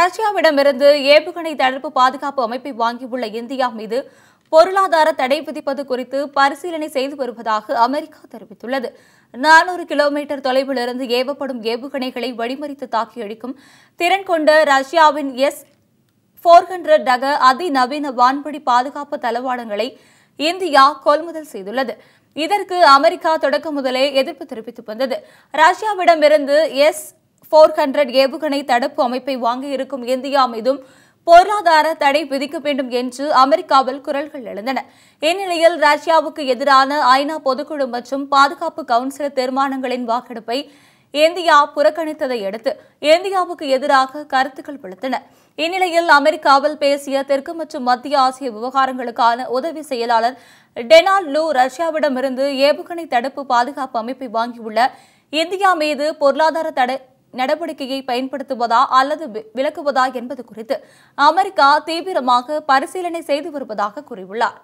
ரஷ்யாவிடமிருந்து ஏவுகணை தடுப்பு பாதுகாப்பு அமைப்பை வாங்கியுள்ள இந்தியா மீது பொருளாதார தடை விதிப்பது குறித்து பரிசீலனை செய்து வருவதாக அமெரிக்கா தெரிவித்துள்ளது நானூறு கிலோமீட்டர் தொலைவிலிருந்து ஏவப்படும் ஏவுகணைகளை வழிமறித்து தாக்கி அழிக்கும் திறன் கொண்ட ரஷ்யாவின் எஸ் ஃபோர் ஹண்ட்ரட் ரக அதிநவீன வான்படி பாதுகாப்பு தளவாடங்களை இந்தியா கொள்முதல் செய்துள்ளது இதற்கு அமெரிக்கா தொடக்க முதலே எதிர்ப்பு தெரிவித்து வந்தது ரஷ்யாவிடமிருந்து எஸ் போர் ஹண்ட்ரட் ஏவுகணை தடுப்பு அமைப்பை வாங்கியிருக்கும் இந்தியா மீதும் பொருளாதார தடை விதிக்க வேண்டும் என்று அமெரிக்காவில் குரல்கள் எழுந்தன இந்நிலையில் ரஷ்யாவுக்கு எதிரான ஐநா பொதுக்குழு மற்றும் பாதுகாப்பு கவுன்சில் தீர்மானங்களின் வாக்கெடுப்பை இந்தியா புறக்கணித்ததை அடுத்து இந்தியாவுக்கு எதிராக கருத்துக்கள் விழுத்தன இந்நிலையில் அமெரிக்காவில் பேசிய தெற்கு மற்றும் மத்திய ஆசிய விவகாரங்களுக்கான உதவி செயலாளர் டெனால் லூ ரஷ்யாவிடமிருந்து ஏவுகணை தடுப்பு பாதுகாப்பு அமைப்பை வாங்கியுள்ள இந்தியா மீது பொருளாதார தடை நடவடிக்கையை பயன்படுத்துவதா அல்லது விலக்குவதா என்பது குறித்து அமெரிக்கா தீவிரமாக பரிசீலனை செய்து வருவதாக கூறியுள்ளார்